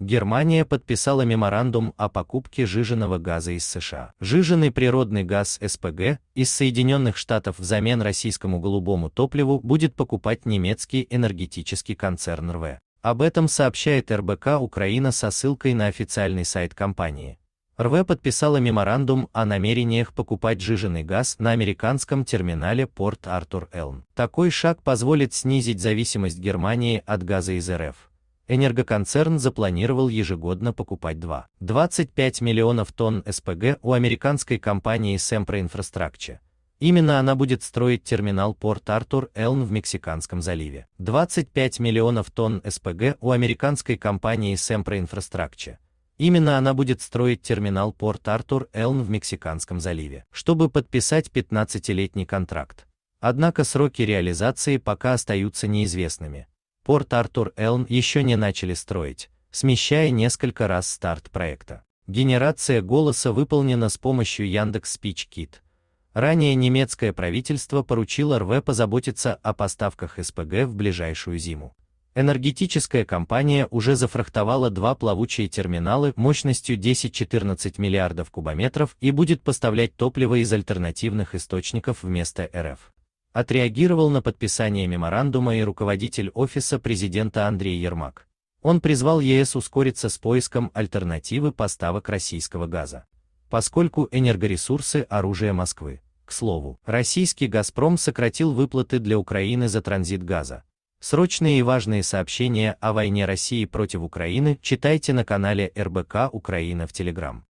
Германия подписала меморандум о покупке жиженного газа из США. Жиженый природный газ СПГ из Соединенных Штатов взамен российскому голубому топливу будет покупать немецкий энергетический концерн РВ. Об этом сообщает РБК Украина со ссылкой на официальный сайт компании. РВ подписала меморандум о намерениях покупать жиженый газ на американском терминале Порт Артур элн Такой шаг позволит снизить зависимость Германии от газа из РФ энергоконцерн запланировал ежегодно покупать 2,25 миллионов тонн СПГ у американской компании Sempra Infrastructure. Именно она будет строить терминал порт Артур Элн в Мексиканском заливе. 25 миллионов тонн СПГ у американской компании Sempra Infrastructure. Именно она будет строить терминал порт Артур Элн в Мексиканском заливе, чтобы подписать 15-летний контракт. Однако сроки реализации пока остаются неизвестными порт Артур Элн еще не начали строить, смещая несколько раз старт проекта. Генерация голоса выполнена с помощью Яндекс Speech Kit. Ранее немецкое правительство поручило РВ позаботиться о поставках СПГ в ближайшую зиму. Энергетическая компания уже зафрахтовала два плавучие терминалы мощностью 10-14 миллиардов кубометров и будет поставлять топливо из альтернативных источников вместо РФ отреагировал на подписание меморандума и руководитель Офиса президента Андрей Ермак. Он призвал ЕС ускориться с поиском альтернативы поставок российского газа. Поскольку энергоресурсы – оружие Москвы. К слову, российский «Газпром» сократил выплаты для Украины за транзит газа. Срочные и важные сообщения о войне России против Украины читайте на канале РБК Украина в Телеграм.